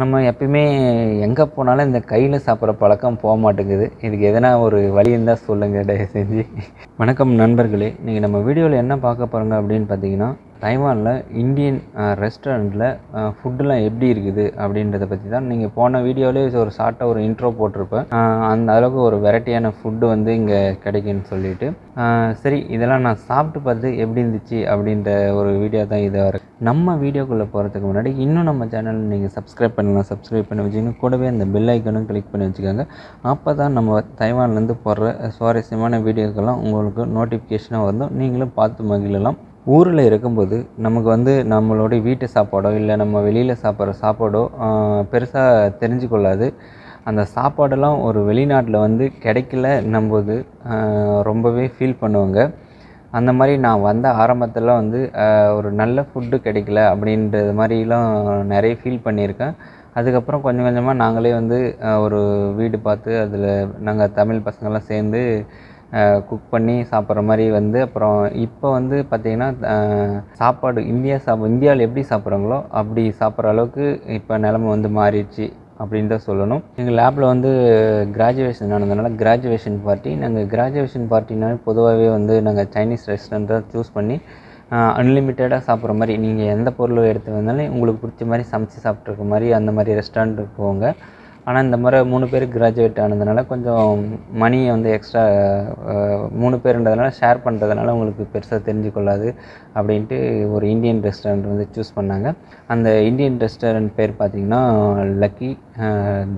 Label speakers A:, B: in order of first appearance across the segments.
A: நம்ம எப்பயுமே எங்கே போனாலும் இந்த கையில் சாப்பிட்ற பழக்கம் போக மாட்டேங்குது இதுக்கு எதனா ஒரு வழி இருந்தால் சொல்லுங்கள் தயவு செஞ்சு வணக்கம் நண்பர்களே இன்றைக்கி நம்ம வீடியோவில் என்ன பார்க்க போகிறோங்க அப்படின்னு பார்த்தீங்கன்னா தைவானில் இந்தியன் ரெஸ்டாரண்ட்டில் ஃபுட்டுலாம் எப்படி இருக்குது அப்படின்றத பற்றி தான் நீங்கள் போன வீடியோவிலே ஒரு ஷார்ட்டாக ஒரு இன்ட்ரோ போட்டிருப்பேன் அந்த அளவுக்கு ஒரு வெரைட்டியான ஃபுட்டு வந்து இங்கே கிடைக்குன்னு சொல்லிட்டு சரி இதெல்லாம் நான் சாப்பிட்டு பார்த்து எப்படி இருந்துச்சு அப்படின்ற ஒரு வீடியோ தான் இதாக இருக்குது நம்ம வீடியோக்குள்ளே போகிறதுக்கு முன்னாடி இன்னும் நம்ம சேனல் நீங்கள் சப்ஸ்கிரைப் பண்ணலாம் சப்ஸ்கிரைப் பண்ணி வச்சுக்கணும் கூடவே அந்த பெல் ஐக்கனும் கிளிக் பண்ணி வச்சுக்கோங்க அப்போ தான் நம்ம தைவான்லேருந்து போடுற சுவாரஸ்யமான வீடியோக்கெல்லாம் உங்களுக்கு நோட்டிஃபிகேஷனாக வரும் நீங்களும் பார்த்து மகிழலாம் ஊரில் இருக்கும்போது நமக்கு வந்து நம்மளுடைய வீட்டு சாப்பாடோ இல்லை நம்ம வெளியில் சாப்பிட்ற சாப்பாடோ பெருசாக தெரிஞ்சு கொள்ளாது அந்த சாப்பாடெல்லாம் ஒரு வெளிநாட்டில் வந்து கிடைக்கல கிடைக்கலன்னும்போது ரொம்பவே ஃபீல் பண்ணுவாங்க அந்த மாதிரி நான் வந்த ஆரம்பத்தில் வந்து ஒரு நல்ல ஃபுட்டு கிடைக்கல அப்படின்றது மாதிரிலாம் நிறைய ஃபீல் பண்ணியிருக்கேன் அதுக்கப்புறம் கொஞ்சம் கொஞ்சமாக நாங்களே வந்து ஒரு வீடு பார்த்து அதில் நாங்கள் தமிழ் பசங்கள்லாம் சேர்ந்து குக் பண்ணி சாப்பிட்ற மாதிரி வந்து அப்புறம் இப்போ வந்து பார்த்திங்கன்னா சாப்பாடு இந்தியா சாப் இந்தியாவில் எப்படி சாப்பிட்றாங்களோ அப்படி சாப்பிட்ற அளவுக்கு இப்போ நிலமை வந்து மாறிடுச்சு அப்படின்னு தான் சொல்லணும் எங்கள் லேபில் வந்து கிராஜுவேஷன் நடந்ததுனால கிராஜுவேஷன் பார்ட்டி நாங்கள் கிராஜுவேஷன் பார்ட்டினாலே பொதுவாகவே வந்து நாங்கள் சைனீஸ் ரெஸ்டாரண்ட் தான் சூஸ் பண்ணி அன்லிமிட்டடாக சாப்பிட்ற மாதிரி நீங்கள் எந்த பொருள் எடுத்து வந்தாலும் உங்களுக்கு பிடிச்ச மாதிரி சமைச்சு சாப்பிட்ருக்க மாதிரி அந்த மாதிரி ரெஸ்டாரண்ட்டுக்கு போங்க ஆனால் இந்த முறை மூணு பேர் கிராஜுவேட் ஆனதுனால கொஞ்சம் மணியை வந்து எக்ஸ்ட்ரா மூணு பேருன்றதுனால ஷேர் பண்ணுறதுனால உங்களுக்கு பெருசாக தெரிஞ்சுக்கொள்ளாது அப்படின்ட்டு ஒரு இந்தியன் ரெஸ்டாரண்ட் வந்து சூஸ் பண்ணாங்க அந்த இந்தியன் ரெஸ்டாரண்ட் பேர் பார்த்திங்கன்னா லக்கி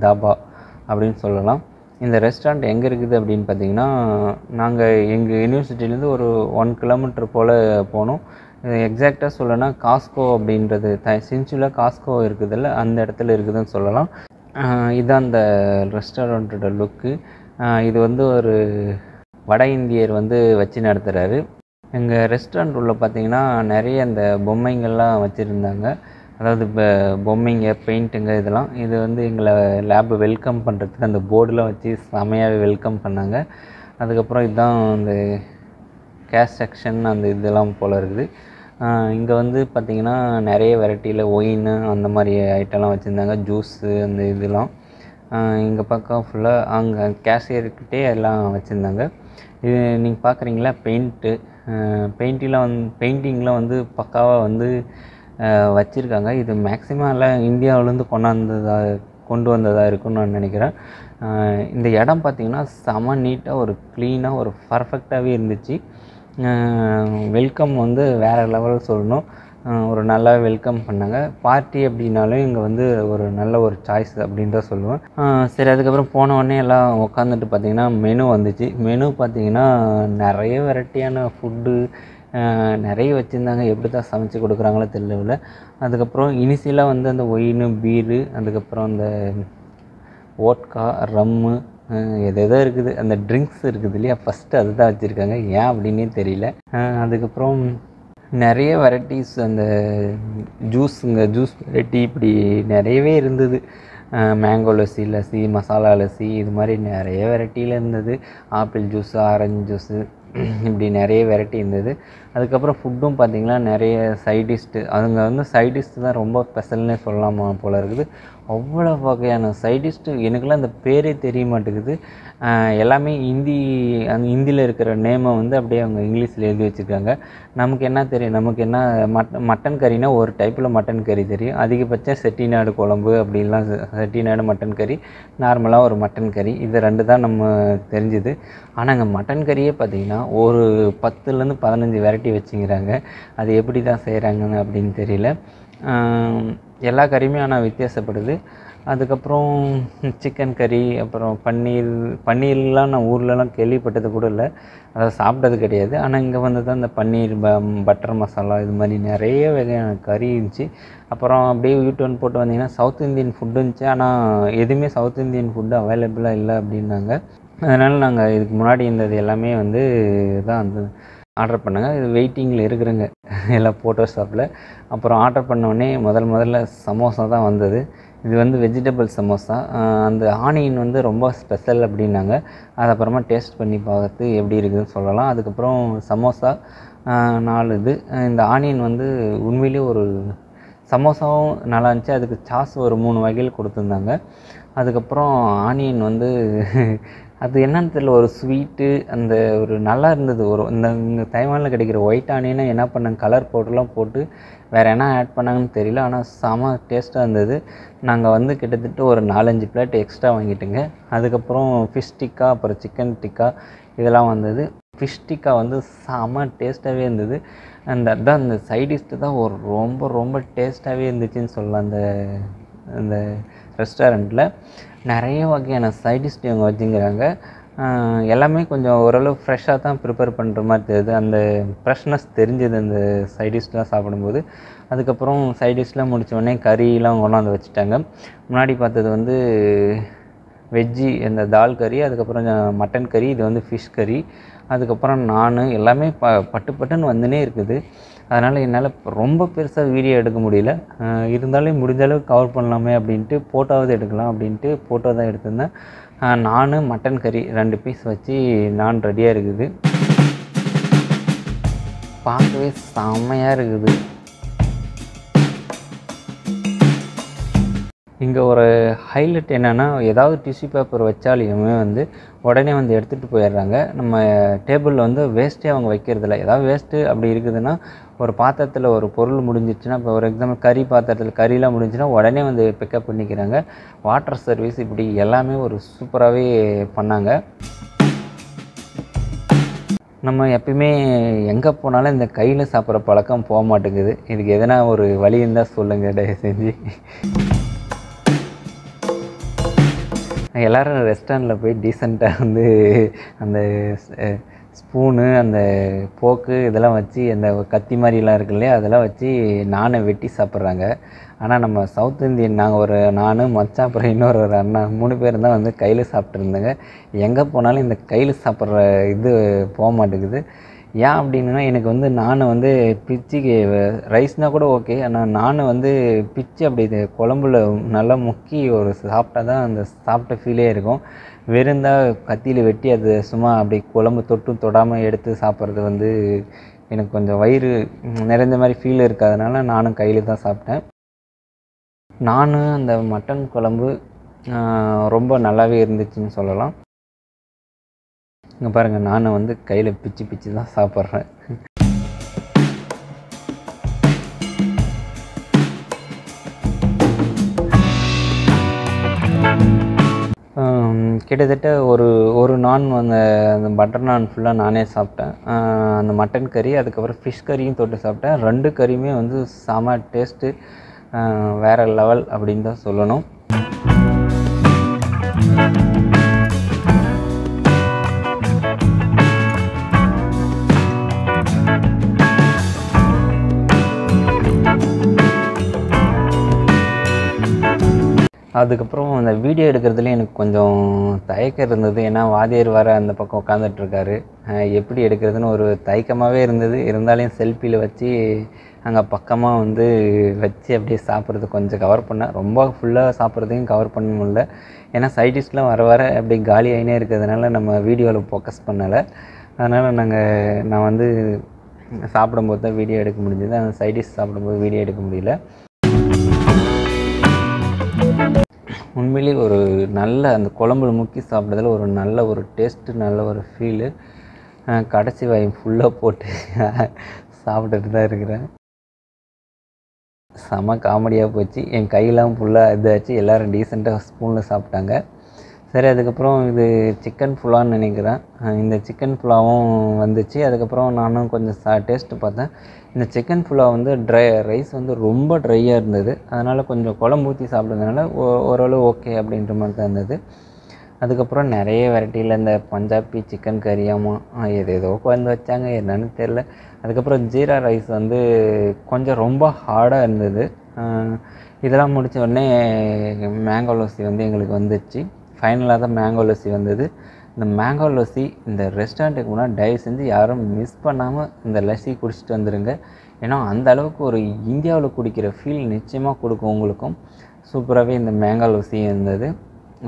A: தாபா அப்படின்னு சொல்லலாம் இந்த ரெஸ்டாரண்ட் எங்கே இருக்குது அப்படின்னு பார்த்தீங்கன்னா நாங்கள் எங்கள் யூனிவர்சிட்டிலேருந்து ஒரு ஒன் கிலோமீட்டர் போல் போனோம் எக்ஸாக்டாக சொல்லணும்னா காஸ்கோ அப்படின்றது த சின்சுவில் காஸ்கோ இருக்குதுல்ல அந்த இடத்துல இருக்குதுன்னு சொல்லலாம் இதுதான் அந்த ரெஸ்டாரண்ட்டோட லுக்கு இது வந்து ஒரு வட இந்தியர் வந்து வச்சு நடத்துகிறாரு எங்கள் ரெஸ்டாரண்ட் உள்ளே பார்த்தீங்கன்னா நிறைய அந்த பொம்மைங்கள்லாம் வச்சுருந்தாங்க அதாவது இப்போ பொம்மைங்க பெயிண்ட்டுங்க இதெல்லாம் இது வந்து எங்களை லேபை வெல்கம் பண்ணுறதுக்கு அந்த போர்டெலாம் வச்சு செமையாகவே வெல்கம் பண்ணாங்க அதுக்கப்புறம் இதுதான் அந்த கேஷ் செக்ஷன் அந்த இதெல்லாம் போல் இருக்குது இங்கே வந்து பார்த்திங்கன்னா நிறைய வெரைட்டியில் ஒயின்னு அந்த மாதிரி ஐட்டம்லாம் வச்சுருந்தாங்க ஜூஸு அந்த இதெலாம் இங்கே பக்கம் ஃபுல்லாக அங்கே கேஷியர்கிட்டே எல்லாம் வச்சுருந்தாங்க இது நீங்கள் பார்க்குறீங்களா பெயிண்ட்டு பெயிண்டிங்லாம் வந்து பெயிண்டிங்லாம் வந்து பக்காவாக வந்து வச்சுருக்காங்க இது மேக்ஸிமம் எல்லாம் இந்தியாவிலேருந்து கொண்டாந்ததாக கொண்டு வந்ததாக இருக்கும்னு நான் நினைக்கிறேன் இந்த இடம் பார்த்திங்கன்னா செம நீட்டாக ஒரு க்ளீனாக ஒரு பர்ஃபெக்டாகவே இருந்துச்சு வெல்கம் வந்து வேறு லெவலில் சொல்லணும் ஒரு நல்லா வெல்கம் பண்ணாங்க பார்ட்டி அப்படின்னாலும் இங்கே வந்து ஒரு நல்ல ஒரு சாய்ஸ் அப்படின்னு தான் சொல்லுவேன் சரி அதுக்கப்புறம் போன உடனே எல்லாம் உட்காந்துட்டு பார்த்திங்கன்னா மெனு வந்துச்சு மெனு பார்த்திங்கன்னா நிறைய வெரைட்டியான ஃபுட்டு நிறைய வச்சுருந்தாங்க எப்படி தான் சமைச்சு கொடுக்குறாங்களோ தெரியல அதுக்கப்புறம் இனிஷியலாக வந்து அந்த ஒயின் பீரு அதுக்கப்புறம் அந்த ஓட்கா ரம்மு எது எதோ இருக்குது அந்த ட்ரிங்க்ஸ் இருக்குது இல்லையா ஃபஸ்ட்டு அது தான் வச்சுருக்காங்க ஏன் அப்படின்னே தெரியல அதுக்கப்புறம் நிறைய வெரைட்டிஸ் அந்த ஜூஸுங்க ஜூஸ் வெரைட்டி இப்படி நிறையவே இருந்தது மேங்கோ லசி லசி மசாலா லசி இது மாதிரி நிறைய வெரைட்டியில் இருந்தது ஆப்பிள் ஜூஸு ஆரஞ்சு ஜூஸு இப்படி நிறைய வெரைட்டி இருந்தது அதுக்கப்புறம் ஃபுட்டும் பார்த்திங்கன்னா நிறைய சைடிஸ்ட்டு அதுங்க வந்து சைடிஸ்ட்டு தான் ரொம்ப ஸ்பெஷல்னே சொல்லலாமா போல் இருக்குது அவ்வளோ வகையான சைடிஸ்ட்டு எனக்கெல்லாம் அந்த பேரே தெரிய மாட்டேங்குது எல்லாமே ஹிந்தி அந்த ஹிந்தியில் இருக்கிற நேமை வந்து அப்படியே அவங்க இங்கிலீஷில் எழுதி வச்சுருக்காங்க நமக்கு என்ன தெரியும் நமக்கு என்ன மட் மட்டன் கறினா ஒரு டைப்பில் மட்டன் கறி தெரியும் அதிகபட்சம் செட்டிநாடு குழம்பு அப்படின்லாம் செட்டிநாடு மட்டன் கறி நார்மலாக ஒரு மட்டன் கறி இது ரெண்டு தான் நம்ம தெரிஞ்சுது ஆனால் அங்கே மட்டன் கறியே பார்த்திங்கன்னா ஒரு பத்துலேருந்து பதினஞ்சு வெரைட்டி வச்சுங்கிறாங்க அது எப்படி தான் செய்கிறாங்கன்னு அப்படின்னு தெரியல எல்லா கறியுமே ஆனால் வித்தியாசப்படுது அதுக்கப்புறம் சிக்கன் கறி அப்புறம் பன்னீர் பன்னீர்லாம் நான் ஊர்லலாம் கேள்விப்பட்டது கூட இல்லை அதை சாப்பிட்டது கிடையாது ஆனால் இங்கே வந்து தான் இந்த பன்னீர் ப பட்டர் மசாலா இது மாதிரி நிறைய வகையான கறி இருந்துச்சு அப்புறம் அப்படியே யூடியூன் போட்டு வந்தீங்கன்னா சவுத் இந்தியன் ஃபுட்டு இருந்துச்சு ஆனால் எதுவுமே சவுத் இந்தியன் ஃபுட்டு அவைலபிளாக இல்லை அப்படின்னாங்க அதனால் நாங்கள் இதுக்கு முன்னாடி இருந்தது எல்லாமே வந்து தான் இருந்தது ஆர்டர் பண்ணுங்கள் இது வெயிட்டிங்கில் இருக்கிறேங்க எல்லா ஃபோட்டோ ஷாப்பில் அப்புறம் ஆர்டர் பண்ணோடனே முதல் முதல்ல சமோசா தான் வந்தது இது வந்து வெஜிடபிள் சமோசா அந்த ஆனியன் வந்து ரொம்ப ஸ்பெஷல் அப்படின்னாங்க அது அப்புறமா டேஸ்ட் பண்ணி பார்த்து எப்படி இருக்குதுன்னு சொல்லலாம் அதுக்கப்புறம் சமோசா நாலு இது இந்த ஆனியன் வந்து உண்மையிலே ஒரு சமோசாவும் நல்லா இருந்துச்சு அதுக்கு சாஸ் ஒரு மூணு வகையில் கொடுத்துருந்தாங்க அதுக்கப்புறம் ஆனியன் வந்து அது என்னன்னு தெரியல ஒரு ஸ்வீட்டு அந்த ஒரு நல்லா இருந்தது ஒரு இந்த இங்கே தைவானில் கிடைக்கிற ஒயிட் ஆனியனை என்ன பண்ணாங்க கலர் பவுடர்லாம் போட்டு வேறு என்ன ஆட் பண்ணாங்கன்னு தெரியல ஆனால் செம டேஸ்ட்டாக இருந்தது நாங்கள் வந்து கிட்டத்தட்ட ஒரு நாலஞ்சு பிளேட் எக்ஸ்ட்ரா வாங்கிட்டுங்க அதுக்கப்புறம் ஃபிஷ் டிக்கா அப்புறம் சிக்கன் டிக்கா இதெல்லாம் வந்தது ஃபிஷ் டிக்கா வந்து செம டேஸ்ட்டாகவே இருந்தது அந்த அதுதான் அந்த சைடிஷ்ட்டு தான் ஒரு ரொம்ப ரொம்ப டேஸ்ட்டாகவே இருந்துச்சுன்னு சொல்லலாம் அந்த இந்த ரெஸ்டாரண்ட்டில் நிறைய வகையான சைடிஷ் இவங்க வச்சுங்கிறாங்க எல்லாமே கொஞ்சம் ஓரளவு ஃப்ரெஷ்ஷாக தான் ப்ரிப்பேர் பண்ணுற மாதிரி தெரியுது அந்த ஃப்ரெஷ்னஸ் தெரிஞ்சது அந்த சைடிஷ்லாம் சாப்பிடும்போது அதுக்கப்புறம் சைடிஷ்லாம் உடனே கறியெலாம் கொண்டாந்து வச்சுட்டாங்க முன்னாடி பார்த்தது வந்து வெஜ்ஜி அந்த தால் கறி அதுக்கப்புறம் மட்டன் கறி இது வந்து ஃபிஷ் கறி அதுக்கப்புறம் நான் எல்லாமே ப பட்டு பட்டுன்னு வந்துனே இருக்குது அதனால் என்னால் ரொம்ப பெருசாக வீடியோ எடுக்க முடியல இருந்தாலும் முடிஞ்ச அளவுக்கு கவர் பண்ணலாமே அப்படின்ட்டு ஃபோட்டோவது எடுக்கலாம் அப்படின்ட்டு ஃபோட்டோ தான் எடுத்திருந்தேன் நான் மட்டன் கறி ரெண்டு பீஸ் வச்சு நான் ரெடியாக இருக்குது பார்க்கவே செம்மையாக இருக்குது இங்கே ஒரு ஹைலைட் என்னென்னா ஏதாவது டிஷ்யூ பேப்பர் வச்சாலையுமே வந்து உடனே வந்து எடுத்துகிட்டு போயிடுறாங்க நம்ம டேபிளில் வந்து வேஸ்ட்டே அவங்க வைக்கிறதில்ல ஏதாவது வேஸ்ட்டு அப்படி இருக்குதுன்னா ஒரு பாத்திரத்தில் ஒரு பொருள் முடிஞ்சிச்சுன்னா இப்போ ஒரு எக்ஸாம்பிள் கறி பாத்திரத்தில் கறிலாம் முடிஞ்சுன்னா உடனே வந்து பிக்கப் பண்ணிக்கிறாங்க வாட்டர் சர்வீஸ் இப்படி எல்லாமே ஒரு சூப்பராகவே பண்ணாங்க நம்ம எப்பயுமே எங்கே போனாலும் இந்த கையில் சாப்பிட்ற பழக்கம் போக மாட்டேங்குது இதுக்கு எதனா ஒரு வழி இருந்தால் சொல்லுங்கள் தயவு செஞ்சு எல்லோரும் ரெஸ்டாரண்ட்டில் போய் டீசெண்டாக வந்து அந்த ஸ்பூனு அந்த போக்கு இதெல்லாம் வச்சு அந்த கத்தி மாதிரிலாம் இருக்கு இல்லையா அதெல்லாம் வச்சு நானை வெட்டி சாப்பிட்றாங்க ஆனால் நம்ம சவுத் இந்தியன் நாங்கள் ஒரு நான் மச்சான் அப்புறம் இன்னொரு ஒரு அண்ணா மூணு பேர் தான் வந்து கையில் சாப்பிட்ருந்தேங்க எங்கே போனாலும் இந்த கையில் சாப்பிட்ற இது போக மாட்டேங்குது ஏன் அப்படின்னா எனக்கு வந்து நான் வந்து பிச்சுக்கு ரைஸ்னால் கூட ஓகே ஆனால் நான் வந்து பிச்சு அப்படி குழம்புல நல்லா முக்கி ஒரு சாப்பிட்டா தான் அந்த சாப்பிட்ட ஃபீலே இருக்கும் வெறுந்தால் கத்தியில் வெட்டி அது சும்மா அப்படி குழம்பு தொட்டும் தொடாமல் எடுத்து சாப்பிட்றது வந்து எனக்கு கொஞ்சம் வயிறு நிறைந்த மாதிரி ஃபீல் இருக்காதனால நானும் கையில் தான் சாப்பிட்டேன் நானும் அந்த மட்டன் குழம்பு ரொம்ப நல்லாவே இருந்துச்சுன்னு சொல்லலாம் இங்கே பாருங்கள் நான் வந்து கையில் பிச்சு பிச்சு தான் சாப்பிட்றேன் கிட்டத்தட்ட ஒரு ஒரு நான் அந்த அந்த பட்டர் நான் ஃபுல்லாக நானே சாப்பிட்டேன் அந்த மட்டன் கறி அதுக்கப்புறம் ஃபிஷ் கறியும் தொட்டு சாப்பிட்டேன் ரெண்டு கறியுமே வந்து செம டேஸ்ட்டு வேறு லெவல் அப்படின்னு தான் சொல்லணும் அதுக்கப்புறம் அந்த வீடியோ எடுக்கிறதுலேயும் எனக்கு கொஞ்சம் தயக்கம் இருந்தது ஏன்னா வாத்தியார் வேறு அந்த பக்கம் உட்காந்துட்ருக்காரு எப்படி எடுக்கிறதுன்னு ஒரு தயக்கமாகவே இருந்தது இருந்தாலையும் செல்ஃபியில் வச்சு அங்கே பக்கமாக வந்து வச்சு அப்படியே சாப்பிட்றது கொஞ்சம் கவர் பண்ணேன் ரொம்ப ஃபுல்லாக சாப்பிட்றதையும் கவர் பண்ண முடில ஏன்னா சைடிஸ்ட்லாம் வர வர அப்படியே காலி ஆகினே இருக்கிறதுனால நம்ம வீடியோவில் ஃபோக்கஸ் பண்ணலை அதனால் நாங்கள் நான் வந்து சாப்பிடும்போது தான் வீடியோ எடுக்க முடிஞ்சது அந்த சைடிஷ் சாப்பிடும்போது வீடியோ எடுக்க முடியல உண்மையிலே ஒரு நல்ல அந்த குழம்புல முக்கி சாப்பிட்றதுல ஒரு நல்ல ஒரு டேஸ்ட்டு நல்ல ஒரு ஃபீலு கடைசி வாயம் ஃபுல்லாக போட்டு சாப்பிட்டுட்டு தான் இருக்கிறேன் செம காமெடியாக போச்சு என் கையெல்லாம் ஃபுல்லாக இதாச்சு எல்லோரும் டீசெண்டாக ஸ்பூனில் சாப்பிட்டாங்க சரி அதுக்கப்புறம் இது சிக்கன் ஃபுல்லான்னு நினைக்கிறேன் இந்த சிக்கன் ஃபுல்லாவும் வந்துச்சு அதுக்கப்புறம் நானும் கொஞ்சம் சா டேஸ்ட்டு பார்த்தேன் இந்த சிக்கன் ஃபுல்லா வந்து ட்ரை ரைஸ் வந்து ரொம்ப ட்ரையாக இருந்தது அதனால் கொஞ்சம் குழம்பு ஊற்றி சாப்பிட்றதுனால ஓ ஓரளவு ஓகே அப்படின்ற மாதிரி தான் இருந்தது அதுக்கப்புறம் நிறைய வெரைட்டியில் இந்த பஞ்சாபி சிக்கன் கறியாமா எது எதோ உட்காந்து வச்சாங்க என்னன்னு தெரில அதுக்கப்புறம் ஜீரா ரைஸ் வந்து கொஞ்சம் ரொம்ப ஹார்டாக இருந்தது இதெல்லாம் முடித்த உடனே மேங்கோ லோசி வந்து எங்களுக்கு வந்துச்சு ஃபைனலாக தான் மேங்கோ லஸ்ஸி வந்தது இந்த மேங்கோ லஸ்ஸி இந்த ரெஸ்டாரண்ட்டுக்கு முன்னாடி தயவு செஞ்சு யாரும் மிஸ் பண்ணாமல் இந்த லஸ்ஸி குடிச்சிட்டு வந்துடுங்க ஏன்னா அந்த அளவுக்கு ஒரு இந்தியாவில் குடிக்கிற ஃபீல் நிச்சயமாக கொடுக்கும் உங்களுக்கும் சூப்பராகவே இந்த மேங்கோ லஸ்ஸி இருந்தது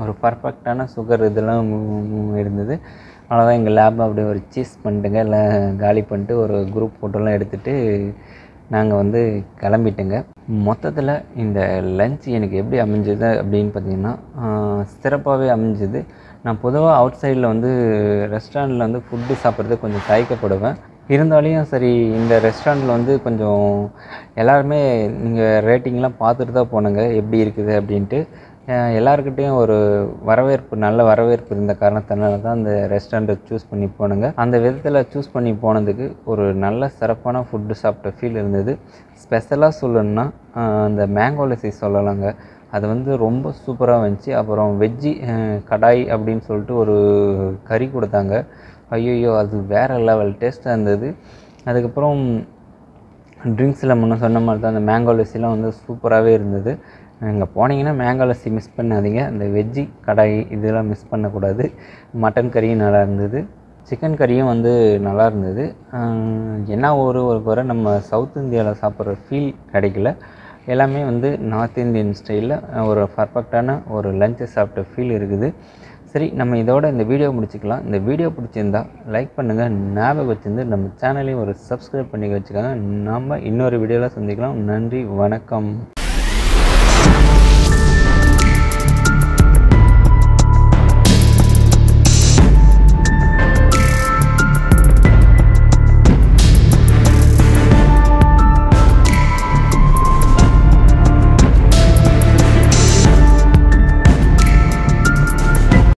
A: ஒரு பர்ஃபெக்டான சுகர் இதெல்லாம் இருந்தது அவ்வளோதான் எங்கள் லேப் அப்படியே ஒரு சீஸ் பண்ணிட்டுங்க எல்லாம் காலி பண்ணிட்டு ஒரு குரூப் ஃபோட்டோலாம் எடுத்துகிட்டு நாங்கள் வந்து கிளம்பிட்டேங்க மொத்தத்தில் இந்த லன்ச் எனக்கு எப்படி அமைஞ்சது அப்படின்னு பார்த்தீங்கன்னா சிறப்பாகவே அமைஞ்சது நான் பொதுவாக அவுட் சைடில் வந்து ரெஸ்டாரண்ட்டில் வந்து ஃபுட்டு சாப்பிட்றது கொஞ்சம் தயக்கப்படுவேன் இருந்தாலையும் சரி இந்த ரெஸ்டாரண்ட்டில் வந்து கொஞ்சம் எல்லாருமே நீங்கள் ரேட்டிங்லாம் பார்த்துட்டு தான் போனேங்க எப்படி இருக்குது அப்படின்ட்டு எல்லாருக்கிட்டேயும் ஒரு வரவேற்பு நல்ல வரவேற்பு இருந்த காரணத்தினால தான் அந்த ரெஸ்டாரண்ட்டை சூஸ் பண்ணி போனேங்க அந்த விதத்தில் சூஸ் பண்ணி போனதுக்கு ஒரு நல்ல சிறப்பான ஃபுட்டு சாப்பிட்ட ஃபீல் இருந்தது ஸ்பெஷலாக சொல்லணுன்னா அந்த மேங்கோ லசி சொல்லலாங்க அது வந்து ரொம்ப சூப்பராக வந்துச்சு அப்புறம் வெஜ்ஜி கடாய் அப்படின்னு சொல்லிட்டு ஒரு கறி கொடுத்தாங்க ஐயோ அது வேறு லெவல் டேஸ்ட்டாக இருந்தது அதுக்கப்புறம் ட்ரிங்க்ஸில் முன்ன சொன்ன மாதிரி தான் அந்த மேங்கோ லெஸ்ஸிலாம் வந்து சூப்பராகவே இருந்தது அங்கே போனீங்கன்னா மேங்கோ லஸ்ஸி மிஸ் பண்ணாதீங்க அந்த வெஜ்ஜி கடாய் இதெல்லாம் மிஸ் பண்ணக்கூடாது மட்டன் கறியும் நல்லா இருந்தது சிக்கன் கறியும் வந்து நல்லா இருந்தது என்ன ஒரு ஒரு குறை நம்ம சவுத் இந்தியாவில் சாப்பிட்ற ஃபீல் கிடைக்கல எல்லாமே வந்து நார்த் இந்தியன் ஸ்டைலில் ஒரு பர்ஃபெக்டான ஒரு லஞ்சை சாப்பிட்ட ஃபீல் இருக்குது சரி நம்ம இதோட இந்த வீடியோ முடிச்சுக்கலாம் இந்த வீடியோ பிடிச்சிருந்தா லைக் பண்ணுங்கள் ஞாபகம் வச்சுருந்து நம்ம சேனலையும் ஒரு சப்ஸ்கிரைப் பண்ணி வச்சுக்கோங்க நம்ம இன்னொரு வீடியோவில் சந்திக்கலாம் நன்றி வணக்கம்